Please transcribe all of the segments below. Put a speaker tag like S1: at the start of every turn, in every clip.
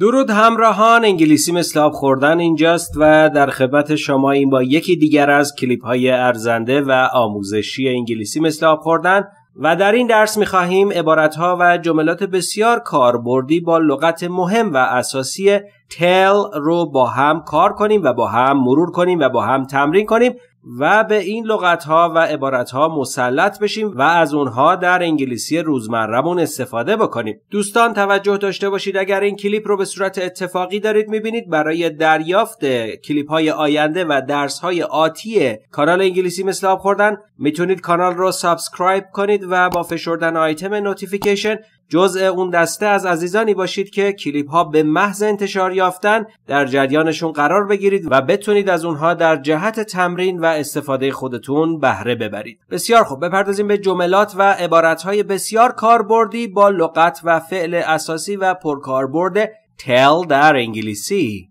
S1: درود همراهان انگلیسی مثل آب خوردن اینجاست و در خدمت شما این با یکی دیگر از کلیپ های ارزنده و آموزشی انگلیسی مثل آب خوردن و در این درس می خواهیم عبارت ها و جملات بسیار کاربردی با لغت مهم و اساسی تل رو با هم کار کنیم و با هم مرور کنیم و با هم تمرین کنیم و به این لغت ها و عبارت ها مسلط بشیم و از اونها در انگلیسی روزمرمون استفاده بکنیم دوستان توجه داشته باشید اگر این کلیپ رو به صورت اتفاقی دارید میبینید برای دریافت کلیپ های آینده و درس های آتی کانال انگلیسی مثل آب خوردن میتونید کانال رو سابسکرایب کنید و با فشردن آیتم نوتیفیکیشن جزء اون دسته از عزیزانی باشید که کلیپ ها به محض انتشار یافتن در جریانشون قرار بگیرید و بتونید از اونها در جهت تمرین و استفاده خودتون بهره ببرید بسیار خوب بپردازیم به جملات و عبارت های بسیار کاربردی با لغت و فعل اساسی و پرکاربرد tell در انگلیسی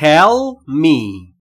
S1: Tell me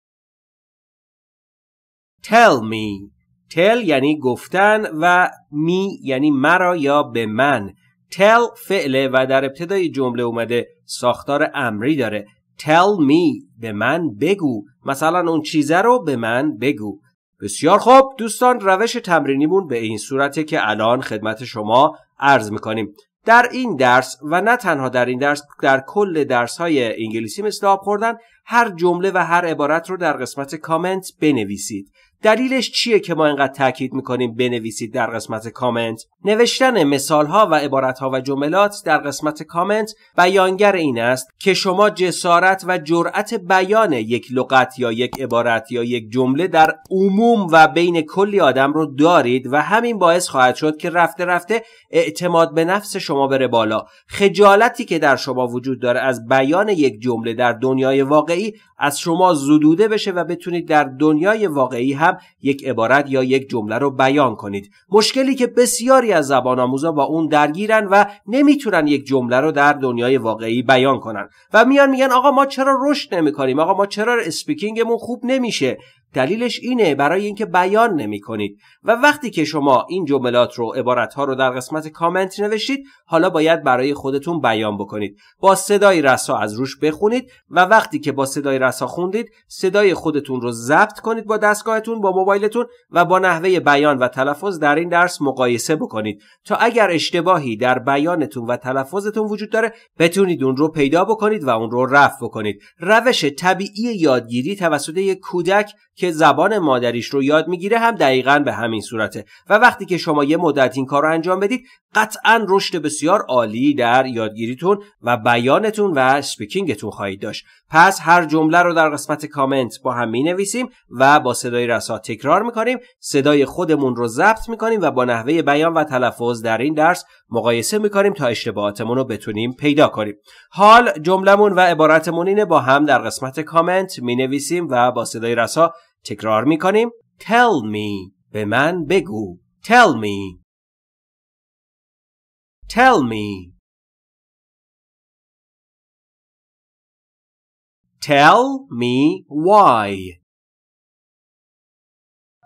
S1: tell me tell یعنی گفتن و می یعنی مرا یا به من tell فعله و در ابتدای جمله اومده ساختار امری داره tell me به من بگو مثلا اون چیزه رو به من بگو بسیار خوب دوستان روش تمرینیمون به این صورته که الان خدمت شما عرض میکنیم در این درس و نه تنها در این درس در کل درس های انگلیسی مثل آب خوردن هر جمله و هر عبارت رو در قسمت کامنت بنویسید دلیلش چیه که ما اینقدر تاکید میکنیم بنویسید در قسمت کامنت نوشتن مثال ها و عبارت ها و جملات در قسمت کامنت بیانگر این است که شما جسارت و جرأت بیان یک لغت یا یک عبارت یا یک جمله در عموم و بین کلی آدم رو دارید و همین باعث خواهد شد که رفته رفته اعتماد به نفس شما بره بالا خجالتی که در شما وجود داره از بیان یک جمله در دنیای واقعی از شما زدوده بشه و بتونید در دنیای واقعی هم یک عبارت یا یک جمله رو بیان کنید مشکلی که بسیاری از زبان آموزا با اون درگیرن و نمیتونن یک جمله رو در دنیای واقعی بیان کنن و میان میگن آقا ما چرا رشد نمیکنیم آقا ما چرا اسپیکینگمون خوب نمیشه دلیلش اینه برای اینکه بیان نمی کنید و وقتی که شما این جملات رو عبارت ها رو در قسمت کامنت نوشتید حالا باید برای خودتون بیان بکنید با صدای رسا از روش بخونید و وقتی که با صدای رسا خوندید صدای خودتون رو ضبط کنید با دستگاهتون با موبایلتون و با نحوه بیان و تلفظ در این درس مقایسه بکنید تا اگر اشتباهی در بیانتون و تلفظتون وجود داره بتونید اون رو پیدا بکنید و اون رو رفع بکنید روش طبیعی یادگیری توسط یک کودک که زبان مادریش رو یاد میگیره هم دقیقا به همین صورته و وقتی که شما یه مدت این کار رو انجام بدید قطعا رشد بسیار عالی در یادگیریتون و بیانتون و سپیکینگتون خواهید داشت پس هر جمله رو در قسمت کامنت با هم می نویسیم و با صدای رسا تکرار می صدای خودمون رو ضبط می و با نحوه بیان و تلفظ در این درس مقایسه میکنیم تا اشتباهاتمون رو بتونیم پیدا کنیم حال جملمون و عبارتمون اینه با هم در قسمت کامنت مینویسیم و با صدای رسا تکرار میکنیم tell me به من بگو tell me tell me tell me why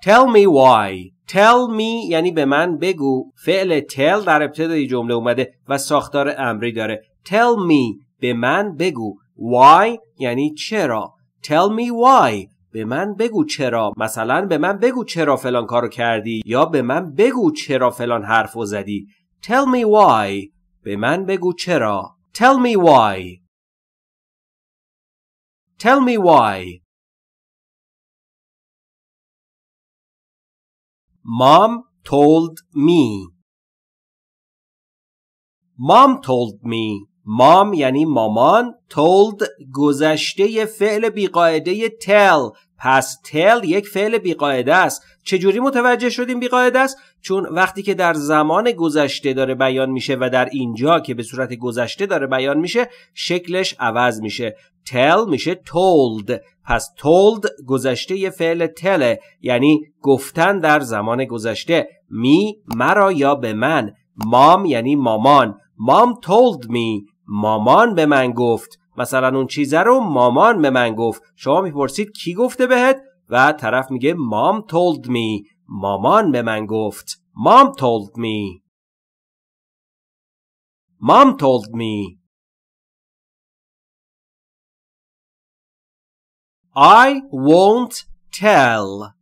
S1: Tell me why. Tell me یعنی به من بگو فعل tell در ابتدای جمله اومده و ساختار امری داره Tell me به من بگو Why یعنی چرا Tell me why به من بگو چرا مثلا به من بگو چرا فلان کارو کردی یا به من بگو چرا فلان حرفو زدی Tell me why به من بگو چرا Tell me why Tell
S2: me why
S1: Mom told me Mom told me مام یعنی مامان told گذشته فعل بیقاعده تل پس تل یک فعل بیقاعده است چجوری متوجه شدیم بیقاعده است چون وقتی که در زمان گذشته داره بیان میشه و در اینجا که به صورت گذشته داره بیان میشه شکلش عوض میشه tell میشه told پس told گذشته یه فعل تله یعنی گفتن در زمان گذشته می مرا یا به من مام یعنی مامان مام told me مامان به من گفت مثلا اون چیزه رو مامان به من گفت شما میپرسید کی گفته بهت و طرف میگه مام تولد می مامان به من گفت مام تولد می
S2: مام تولد می I won't tell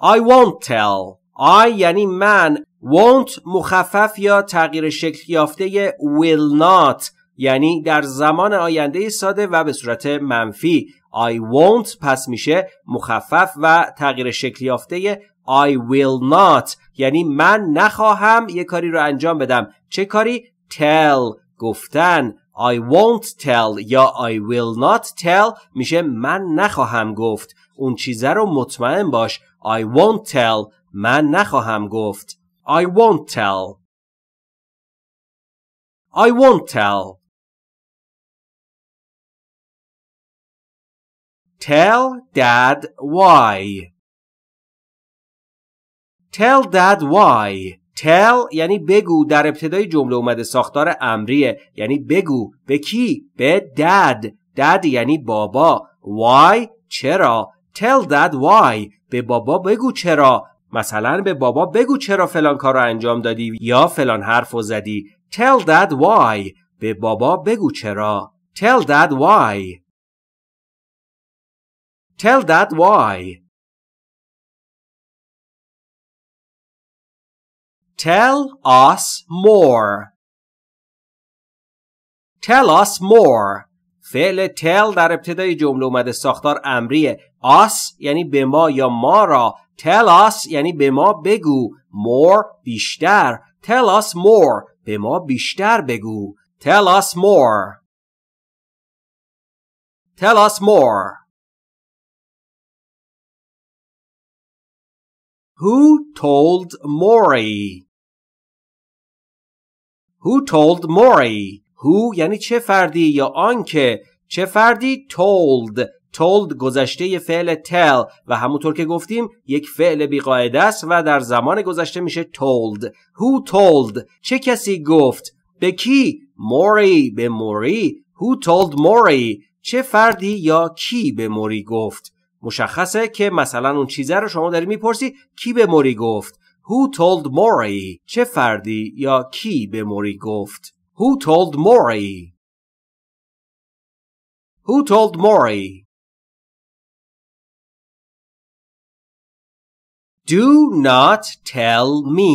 S1: I won't tell I یعنی من won't مخفف یا تغییر شکل یافته will not یعنی در زمان آینده ساده و به صورت منفی I won't پس میشه مخفف و تغییر شکل یافته I will not یعنی من نخواهم یه کاری رو انجام بدم چه کاری tell گفتن I won't tell یا I will not tell میشه من نخواهم گفت اون چیزه رو مطمئن باش I won't tell من نخواهم گفت I won't tell
S2: I won't tell Tell dad why.
S1: Tell dad why. Tell یعنی بگو در ابتدای جمله اومده ساختار امریه یعنی بگو به کی به dad dad یعنی بابا why چرا tell dad why به بابا بگو چرا مثلا به بابا بگو چرا فلان کار رو انجام دادی یا فلان حرف رو زدی tell dad why به بابا بگو چرا tell dad why Tell that why.
S2: Tell us
S1: more. Tell us more. فعل tell در ابتدای جمله اومده ساختار امریه. us یعنی به ما یا ما را. tell us یعنی به ما بگو. more بیشتر. tell us more به ما بیشتر بگو. tell us more.
S2: tell us more. Who told Mori?
S1: Who told Mori? Who یعنی چه فردی یا آنکه چه فردی told told گذشته فعل tell و همونطور که گفتیم یک فعل بیقاعده است و در زمان گذشته میشه told who told چه کسی گفت به کی موری به موری who told موری چه فردی یا کی به موری گفت مشخصه که مثلا اون چیزه رو شما داری میپرسی کی به موری گفت Who told Maury چه فردی یا کی به موری گفت Who told Maury
S2: Who told Maury
S1: Do not tell me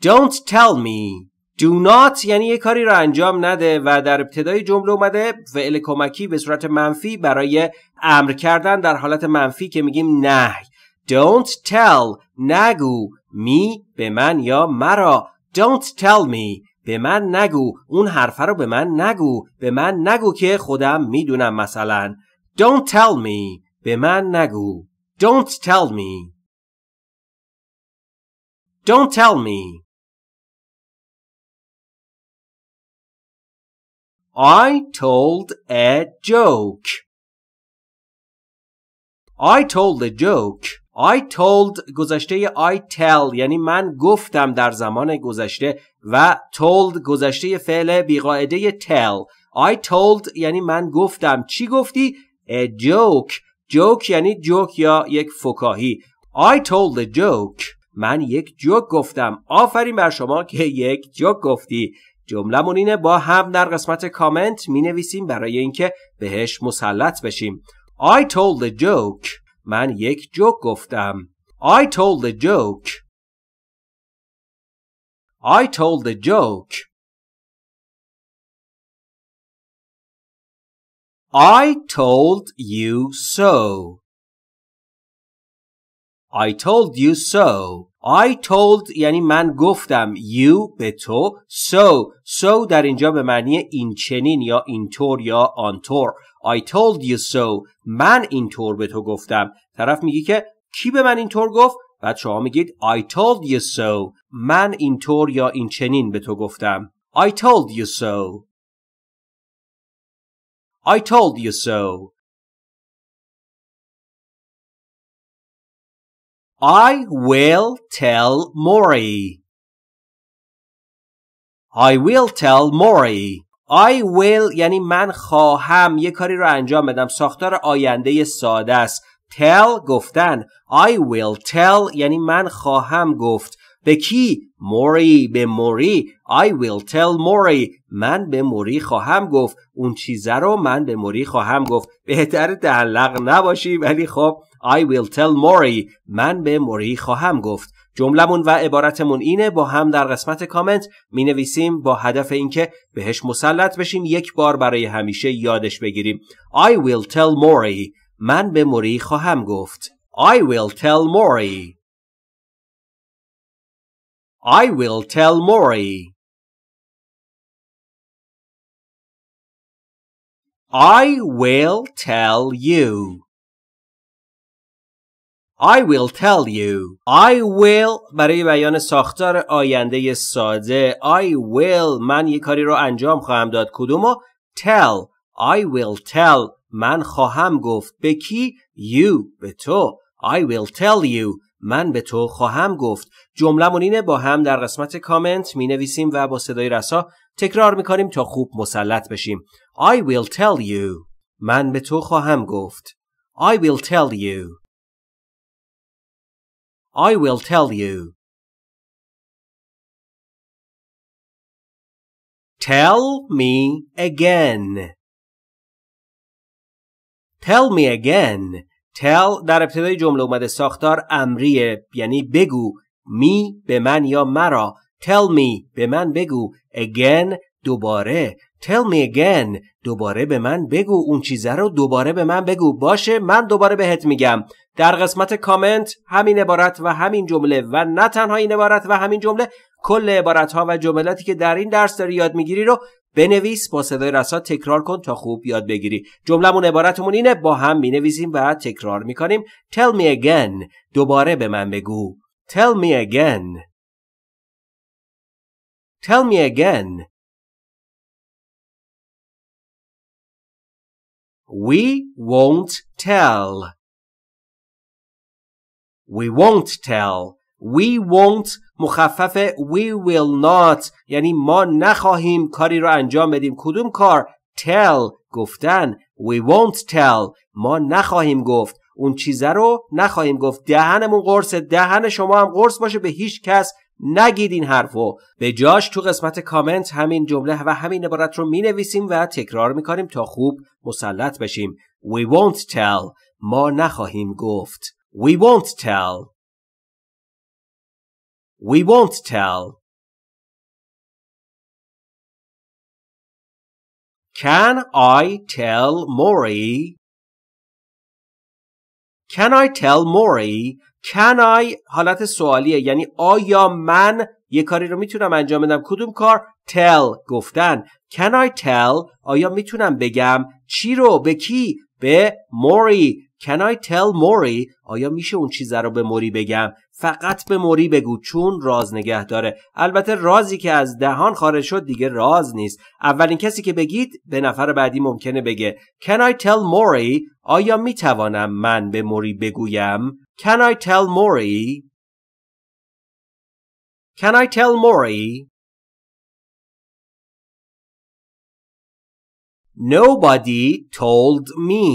S1: Don't tell me do not یعنی یه کاری را انجام نده و در ابتدای جمله اومده فعل کمکی به صورت منفی برای امر کردن در حالت منفی که میگیم نه don't tell نگو می به من یا مرا don't tell me به من نگو اون حرفه رو به من نگو به من نگو که خودم میدونم مثلا don't tell me به من نگو don't tell me don't
S2: tell me
S1: I told a joke. I told a joke. I told گذشته I tell یعنی من گفتم در زمان گذشته و told گذشته فعل بیقاعده tell I told یعنی من گفتم چی گفتی؟ A joke joke یعنی جوک یا یک فکاهی I told a joke من یک جوک گفتم آفرین بر شما که یک جوک گفتی جملمون اینه با هم در قسمت کامنت می نویسیم برای اینکه بهش مسلط بشیم I told a joke من یک جوک گفتم I told the joke
S2: I told a joke I told you so
S1: I told you so I told یعنی من گفتم you به تو so so در اینجا به معنی این چنین یا اینطور یا آنطور I told you so من اینطور به تو گفتم طرف میگی که کی به من اینطور گفت بعد شما میگید I told you so من اینطور یا این چنین به تو گفتم I told you so
S2: I told you so I will tell Mori.
S1: I will tell Mori. I will یعنی من خواهم یه کاری رو انجام بدم ساختار آینده ساده است tell گفتن I will tell یعنی من خواهم گفت به کی؟ موری به موری I will tell موری من به موری خواهم گفت اون چیزه رو من به موری خواهم گفت بهتر دلق نباشی ولی خب I will tell Mori من به موری خواهم گفت جملمون و عبارتمون اینه با هم در قسمت کامنت می نویسیم با هدف اینکه بهش مسلط بشیم یک بار برای همیشه یادش بگیریم I will tell Mori من به موری خواهم گفت I will tell Mori
S2: I will tell Mori I will tell you
S1: I will tell you I will برای بیان ساختار آینده ساده I will من یک کاری رو انجام خواهم داد کدومو tell I will tell من خواهم گفت به کی you به تو I will tell you من به تو خواهم گفت جملمون اینه با هم در قسمت کامنت می نویسیم و با صدای رسا تکرار می کنیم تا خوب مسلط بشیم I will tell you من به تو خواهم گفت I will tell
S2: you I will tell you. Tell me
S1: again. Tell me again. Tell در ابتدای جمله اومده ساختار امریه یعنی بگو می به من یا مرا Tell me به من بگو Again دوباره Tell me again دوباره به من بگو اون چیزه رو دوباره به من بگو باشه من دوباره بهت میگم در قسمت کامنت همین عبارت و همین جمله و نه تنها این عبارت و همین جمله کل عبارت ها و جملاتی که در این درس داری یاد میگیری رو بنویس با صدای رسا تکرار کن تا خوب یاد بگیری جملمون عبارتمون اینه با هم مینویسیم و تکرار میکنیم tell me again دوباره به من بگو tell me again
S2: tell me again we won't tell
S1: We won't tell We won't مخفف we will not یعنی ما نخواهیم کاری رو انجام بدیم کدوم کار tell گفتن we won't tell ما نخواهیم گفت اون چیزه رو نخواهیم گفت دهنمون قرص دهن شما هم قرص باشه به هیچ کس نگید این حرفو به جاش تو قسمت کامنت همین جمله و همین عبارت رو می نویسیم و تکرار می کنیم تا خوب مسلط بشیم we won't tell ما نخواهیم گفت We won't tell. We won't tell. Can I tell Maury? Can I tell Maury? Can I حالت سوالیه یعنی آیا من یه کاری رو میتونم انجام بدم کدوم کار tell گفتن can I tell آیا میتونم بگم چی رو به کی به موری Can I tell Mori? آیا میشه اون چیزه رو به موری بگم؟ فقط به موری بگو چون راز نگه داره. البته رازی که از دهان خارج شد دیگه راز نیست. اولین کسی که بگید به نفر بعدی ممکنه بگه Can I tell Mori? آیا میتوانم من به موری بگویم؟ Can I tell Mori?
S2: Can I tell Mori?
S1: Nobody told me.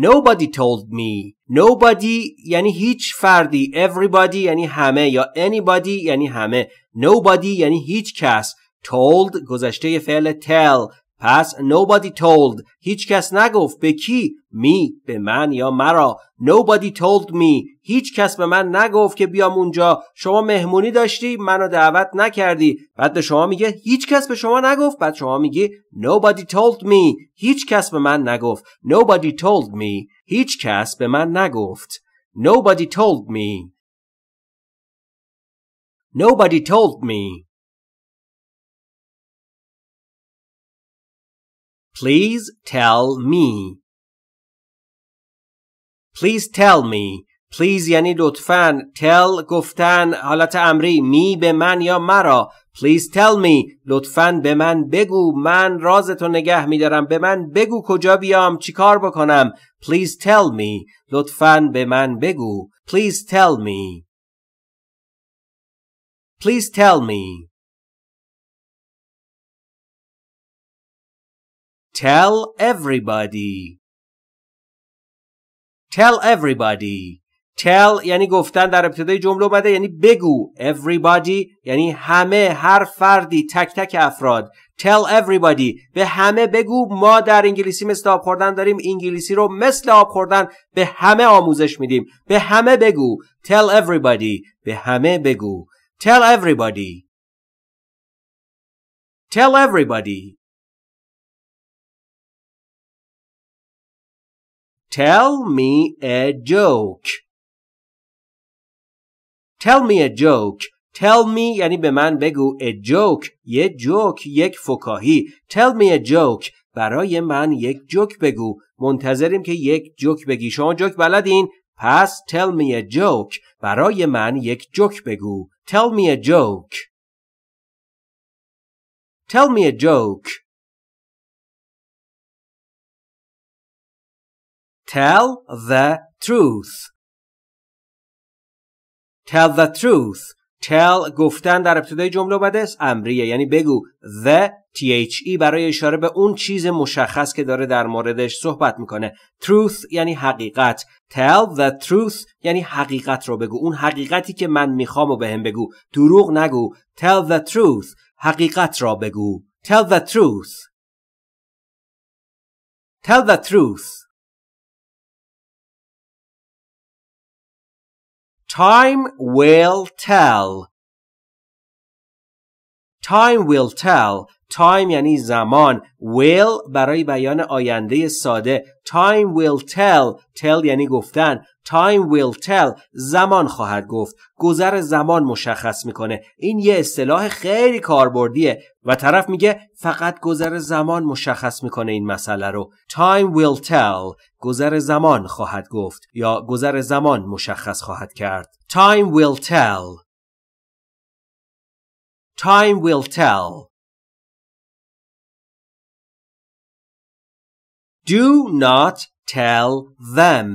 S1: Nobody told me. Nobody یعنی هیچ فردی. Everybody یعنی همه یا anybody یعنی همه. Nobody یعنی هیچ کس. Told گذشته فعل tell. پس nobody told هیچ کس نگفت به کی می به من یا مرا nobody told me هیچ کس به من نگفت که بیام اونجا شما مهمونی داشتی منو دعوت نکردی بعد به شما میگه هیچ کس به شما نگفت بعد شما میگی nobody told me هیچ کس به من نگفت nobody told me هیچ کس به من نگفت nobody told me
S2: nobody told me Please tell me.
S1: Please tell me. Please یعنی لطفاً. Tell گفتن. حالت امری. می به من یا مرا. Please tell me. لطفاً به من بگو. من رازتو نگه میدارم. به من بگو کجا بیام. چیکار بکنم. Please tell me. لطفاً به من بگو. Please tell me.
S2: Please tell me. Tell everybody.
S1: Tell everybody. Tell یعنی گفتن در ابتدای جمله اومده یعنی بگو. Everybody یعنی همه هر فردی تک تک افراد. Tell everybody به همه بگو ما در انگلیسی مثل آب خوردن داریم انگلیسی رو مثل آب خوردن به همه آموزش میدیم. به همه بگو. Tell everybody به همه بگو. Tell everybody.
S2: Tell everybody.
S1: Tell me a joke. Tell me a joke. Tell me یعنی به من بگو a joke یه جوک یک فکاهی. Tell me a joke. برای من یک جوک بگو. منتظریم که یک جوک بگی. شما جوک بلدین؟ پس tell me a joke. برای من یک جوک بگو. Tell me a joke. Tell
S2: me a joke.
S1: Tell the truth. Tell the truth. Tell گفتن در ابتدای جمله بده است امریه یعنی بگو the THE برای اشاره به اون چیز مشخص که داره در موردش صحبت میکنه truth یعنی حقیقت tell the truth یعنی حقیقت رو بگو اون حقیقتی که من میخوام و به هم بگو دروغ نگو tell the truth حقیقت را بگو tell the truth tell the truth Time will tell. Time will tell تایم یعنی زمان will برای بیان آینده ساده time will tell tell یعنی گفتن time will tell زمان خواهد گفت گذر زمان مشخص میکنه این یه اصطلاح خیلی کاربردیه و طرف میگه فقط گذر زمان مشخص میکنه این مسئله رو time will tell گذر زمان خواهد گفت یا گذر زمان مشخص خواهد کرد time will tell time will tell
S2: Do not tell
S1: them.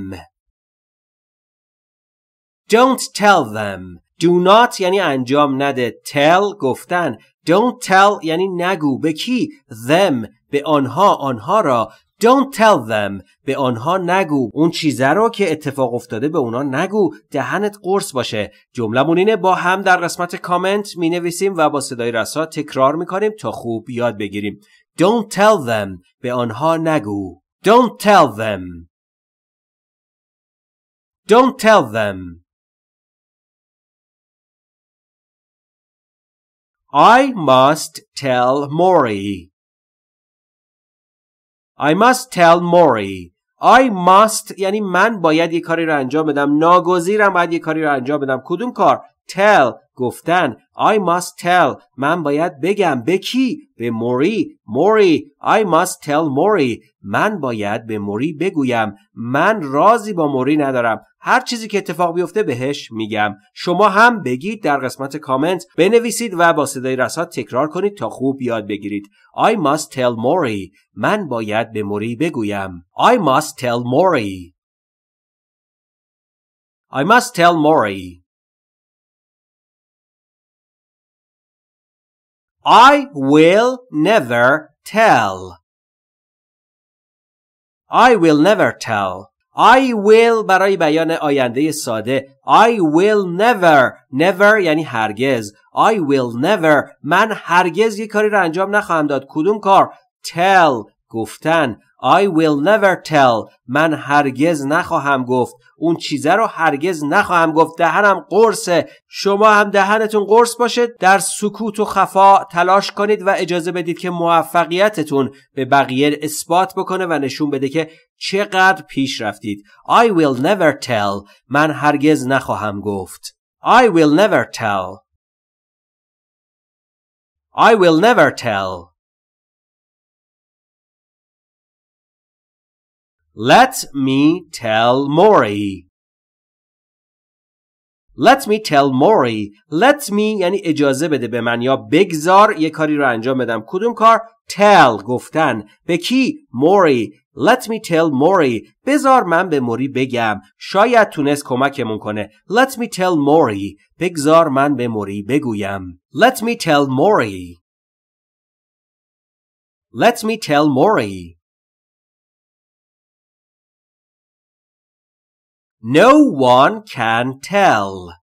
S1: Don't tell them. Do not یعنی انجام نده. Tell گفتن. Don't tell یعنی نگو. به کی؟ Them. به آنها آنها را. Don't tell them. به آنها نگو. اون چیزه رو که اتفاق افتاده به اونا نگو. دهنت قرص باشه. جملمون اینه با هم در قسمت کامنت می نویسیم و با صدای رسا تکرار می کنیم تا خوب یاد بگیریم. Don't tell them. به آنها نگو. Don't tell them.
S2: Don't tell them. I must tell
S1: Maury. I must tell Maury. I must یعنی من باید یه کاری رو انجام بدم. ناگزیرم باید یه کاری رو انجام بدم. کدوم کار؟ tell گفتن I must tell من باید بگم به کی؟ به موری موری I must tell موری من باید به موری بگویم من رازی با موری ندارم هر چیزی که اتفاق بیفته بهش میگم شما هم بگید در قسمت کامنت بنویسید و با صدای رسات تکرار کنید تا خوب یاد بگیرید I must tell موری من باید به موری بگویم I must tell موری I must tell موری
S2: I will
S1: never tell. I will never tell. I will برای بیان آینده ساده I will never never یعنی هرگز I will never من هرگز یک کاری را انجام نخواهم داد کدوم کار tell گفتن I will never tell من هرگز نخواهم گفت اون چیزه رو هرگز نخواهم گفت دهنم قرصه شما هم دهنتون قرص باشه در سکوت و خفا تلاش کنید و اجازه بدید که موفقیتتون به بقیه اثبات بکنه و نشون بده که چقدر پیش رفتید I will never tell من هرگز نخواهم گفت I will never tell I will never tell Let me tell Mori. Let me tell Mori. Let me یعنی اجازه بده به من یا بگذار یه کاری رو انجام بدم. کدوم کار؟ tell گفتن. به کی؟ Mori. Let me tell Mori. بذار من به موری بگم. شاید تونست کمکمون کنه. Let me tell Mori. بگذار من به موری بگویم. Let me tell Mori.
S2: Let me tell Mori. No one can tell.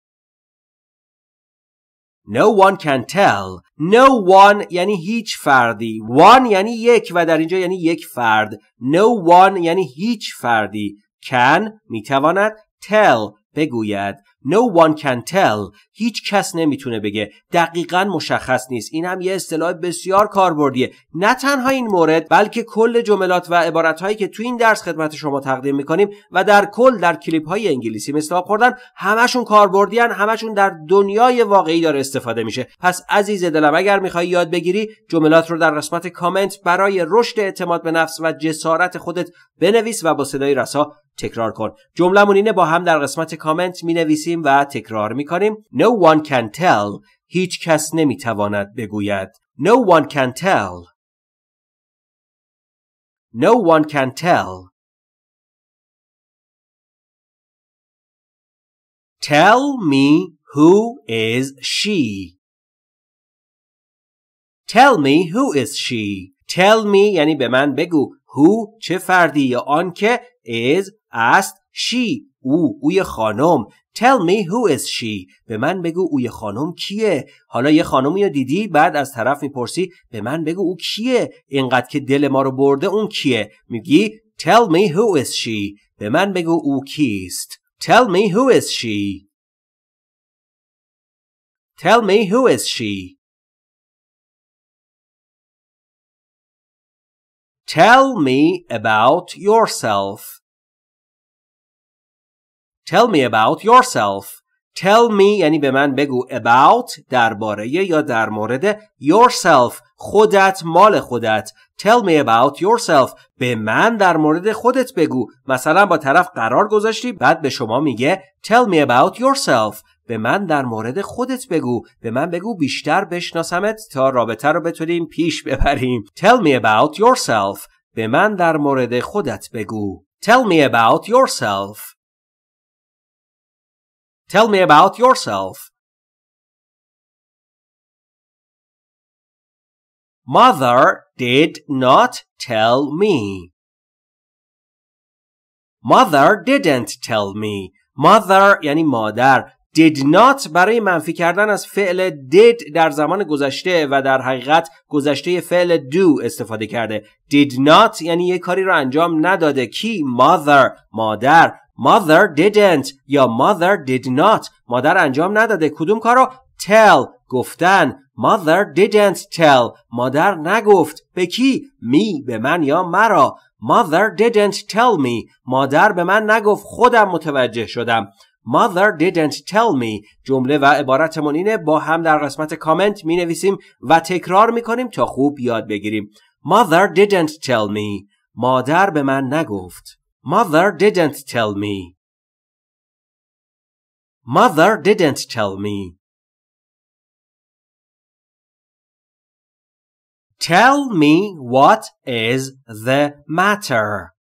S1: No one can tell. No one یعنی هیچ فردی. One یعنی یک و در اینجا یعنی یک فرد. No one یعنی هیچ فردی. Can میتواند tell بگوید. No one can tell هیچ کس نمیتونه بگه دقیقا مشخص نیست این هم یه اصطلاح بسیار کاربردیه نه تنها این مورد بلکه کل جملات و عبارتهایی که تو این درس خدمت شما تقدیم میکنیم و در کل در کلیپ های انگلیسی مثل آب خوردن همشون کاربردیان همشون در دنیای واقعی داره استفاده میشه پس عزیز دلم اگر میخوای یاد بگیری جملات رو در قسمت کامنت برای رشد اعتماد به نفس و جسارت خودت بنویس و با صدای رسا تکرار کن جملمون اینه با هم در قسمت کامنت مینویسی میرسیم و تکرار میکنیم No one can tell هیچ کس نمیتواند بگوید No one can tell No one can tell
S2: Tell me
S1: who is she Tell me who is she Tell me یعنی به من بگو Who چه فردی یا آن که Is است She او اوی خانم Tell me who is she به من بگو او یه خانم کیه حالا یه خانمی رو دیدی بعد از طرف میپرسی به من بگو او کیه اینقدر که دل ما رو برده اون کیه میگی Tell me who is she به من بگو او کیست Tell me who is she
S2: Tell me who is she Tell me about yourself
S1: Tell me about yourself. Tell me یعنی به من بگو about درباره یا در مورد yourself خودت مال خودت Tell me about yourself به من در مورد خودت بگو مثلا با طرف قرار گذاشتی بعد به شما میگه Tell me about yourself به من در مورد خودت بگو به من بگو بیشتر بشناسمت تا رابطه رو بتونیم پیش ببریم Tell me about yourself به من در مورد خودت بگو Tell me about yourself Tell me about yourself.
S2: Mother
S1: did not tell me. Mother didn't tell me. Mother یعنی مادر did not برای منفی کردن از فعل did در زمان گذشته و در حقیقت گذشته فعل do استفاده کرده did not یعنی یه کاری را انجام نداده کی mother مادر mother didn't یا mother did not مادر انجام نداده کدوم کارو tell گفتن mother didn't tell مادر نگفت به کی می به من یا مرا mother didn't tell me مادر به من نگفت خودم متوجه شدم Mother didn't tell me جمله و عبارتمون اینه با هم در قسمت کامنت می نویسیم و تکرار می کنیم تا خوب یاد بگیریم Mother didn't tell me مادر به من نگفت Mother didn't tell me. Mother didn't tell
S2: me. Tell
S1: me what is the matter.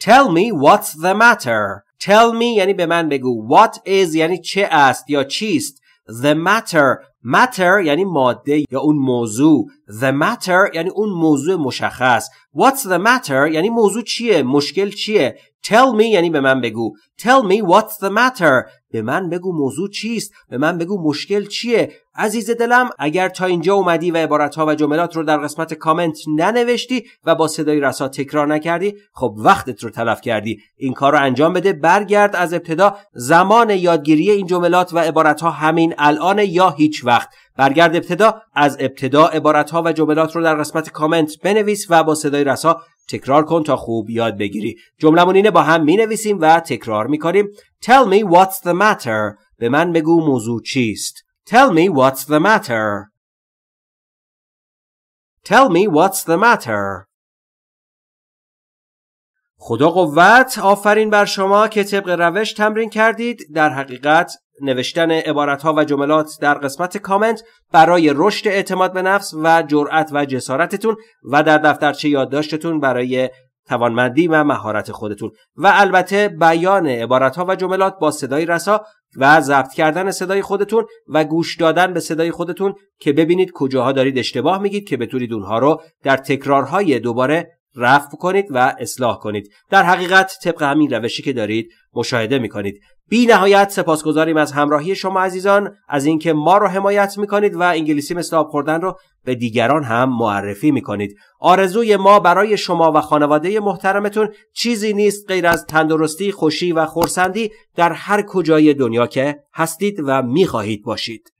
S1: Tell me what's the matter. Tell me یعنی به من بگو. What is یعنی چه است یا چیست. The matter matter یعنی ماده یا اون موضوع The matter یعنی اون موضوع مشخص What's the matter یعنی موضوع چیه مشکل چیه Tell me یعنی به من بگو Tell me what's the matter به من بگو موضوع چیست به من بگو مشکل چیه عزیز دلم اگر تا اینجا اومدی و عبارتها و جملات رو در قسمت کامنت ننوشتی و با صدای رسا تکرار نکردی خب وقتت رو تلف کردی این کار رو انجام بده برگرد از ابتدا زمان یادگیری این جملات و عبارتها همین الان یا هیچ وقت برگرد ابتدا از ابتدا عبارتها و جملات رو در قسمت کامنت بنویس و با صدای رسا تکرار کن تا خوب یاد بگیری جملمون اینه با هم می نویسیم و تکرار می کنیم Tell me what's the matter به من بگو موضوع چیست Tell me what's the matter Tell me what's the matter خدا قوت آفرین بر شما که طبق روش تمرین کردید در حقیقت نوشتن ها و جملات در قسمت کامنت برای رشد اعتماد به نفس و جرأت و جسارتتون و در دفترچه یادداشتتون برای توانمندی و مهارت خودتون و البته بیان ها و جملات با صدای رسا و ضبط کردن صدای خودتون و گوش دادن به صدای خودتون که ببینید کجاها دارید اشتباه میگید که بتونید اونها رو در تکرارهای دوباره رفع کنید و اصلاح کنید در حقیقت طبق همین روشی که دارید مشاهده می کنید بی نهایت سپاسگزاریم از همراهی شما عزیزان از اینکه ما رو حمایت می کنید و انگلیسی مثل خوردن رو به دیگران هم معرفی می کنید آرزوی ما برای شما و خانواده محترمتون چیزی نیست غیر از تندرستی خوشی و خورسندی در هر کجای دنیا که هستید و می خواهید باشید